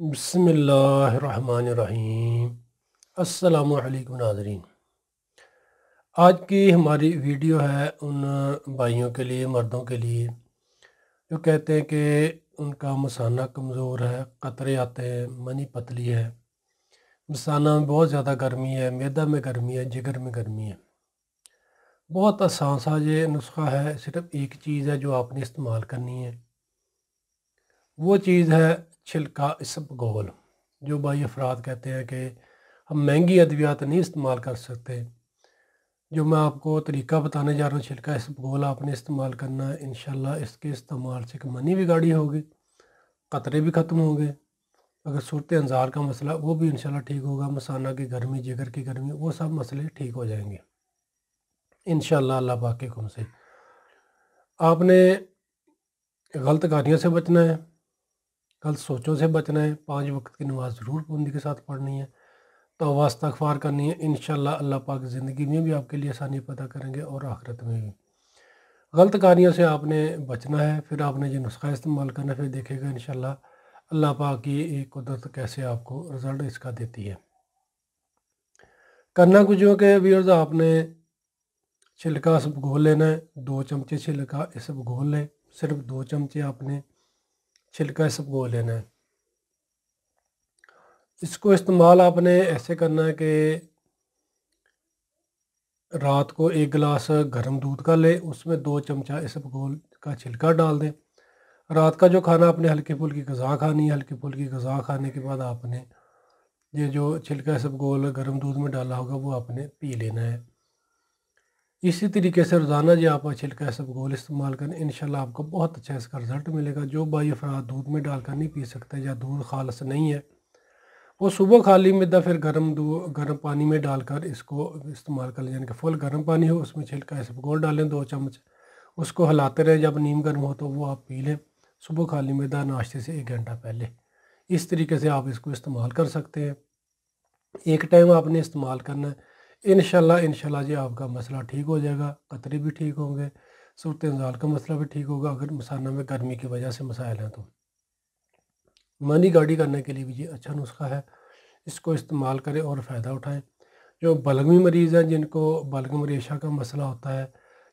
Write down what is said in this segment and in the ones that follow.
बसमीम अलैक्म नाजरीन आज की हमारी वीडियो है उन भाइयों के लिए मर्दों के लिए जो कहते हैं कि उनका मसाना कमज़ोर है कतरे आते हैं मनी पतली है मसाना में बहुत ज़्यादा गर्मी है मैदा में गर्मी है जिगर में गर्मी है बहुत आसान सा ये नुस्खा है सिर्फ एक चीज़ है जो आपने इस्तेमाल करनी है वो चीज़ है छिलका इसब गोल जो भाई अफराद कहते हैं कि हम महंगी अद्वियात नहीं इस्तेमाल कर सकते जो मैं आपको तरीका बताने जा रहा हूँ छिलका इसब गोल आपने इस्तेमाल करना है इनशाला इसके इस्तेमाल से मनी भी गाड़ी होगी ख़तरे भी ख़त्म होंगे अगर सूरत अंजार का मसला वो भी इन ठीक होगा मसाना की गर्मी जिगर की गर्मी वो सब मसले ठीक हो जाएंगे इन अल्लाह पाक के से आपने गलत गाड़ियों से बचना है कल सोचों से बचना है पाँच वक्त की नमाज ज़रूर पूंदी के साथ पढ़नी है तो वास्ता अखबार करनी है इन अल्लाह पाक ज़िंदगी में भी आपके लिए आसानी पैदा करेंगे और आखिरत में भी गलत कहानियों से आपने बचना है फिर आपने जो नुस्खा इस्तेमाल करना है फिर देखेगा इन अल्लाह पाक की एक कुदरत कैसे आपको रिज़ल्ट इसका देती है करना कुछ हो कि व्यवर्स आपने छिलका सब घोल लेना है दो चमचे छिलका इस घोल लें सिर्फ दो चमचे आपने छिलका सब गोल लेना है इसको इस्तेमाल आपने ऐसे करना है कि रात को एक गिलास गर्म दूध का ले उसमें दो चमचा इसबगोल का छिलका डाल दें रात का जो खाना आपने हल्की फुल्की गज़ा खानी है हल्की फुल्की गज़ा खाने के बाद आपने ये जो छिलका गोल गर्म दूध में डाला होगा वो आपने पी लेना है इसी तरीके से रोज़ाना जी आप छिलका का गोल इस्तेमाल करें इन आपको बहुत अच्छा इसका रिज़ल्ट मिलेगा जो भाई अफराद दूध में डालकर नहीं पी सकते या दूध खालस नहीं है वो सुबह खाली मैदा फिर गर्म गर्म पानी में डालकर इसको इस्तेमाल कर लें यानी कि फुल गर्म पानी हो उसमें छिलका गोल डालें दो चम्मच उसको हिलाते रहें जब नीम गर्म हो तो वो आप पी लें सुबह खाली मैदा नाश्ते से एक घंटा पहले इस तरीके से आप इसको इस्तेमाल कर सकते हैं एक टाइम आपने इस्तेमाल करना है इन शाला जी आपका मसला ठीक हो जाएगा कतरे भी ठीक होंगे सूरत इंजाल का मसला भी ठीक होगा अगर मसाना में गर्मी की वजह से मसाइल हैं तो मनी गाड़ी करने के लिए भी ये अच्छा नुस्खा है इसको इस्तेमाल करें और फ़ायदा उठाएं जो बलगमी मरीज़ हैं जिनको बलगम रेशा का मसला होता है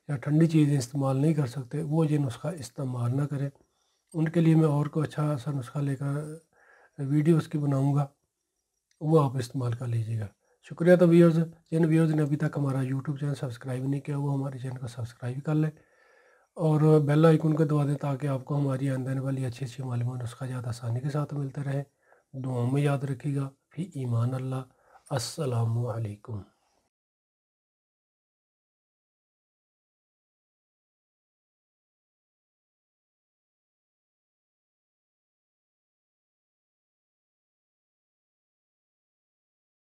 या ठंडी चीज़ें इस्तेमाल नहीं कर सकते वो ये नुस्खा इस्तेमाल ना करें उनके लिए मैं और को अच्छा सा नुस्खा लेकर वीडियो उसकी बनाऊँगा वो आप इस्तेमाल कर लीजिएगा शुक्रिया तो व्यूअर्स जिन व्यूअर्स ने अभी तक हमारा यूट्यूब चैनल सब्सक्राइब नहीं किया वो हमारे चैनल को सब्सक्राइब कर लें और बेल आइकन को दबा दें ताकि आपको हमारी आने वाली अच्छी अच्छी मालूम उसका ज़्यादा आसानी के साथ मिलते रहें दुआओं में याद रखिएगा फी ईमान अल्लाह असलकुम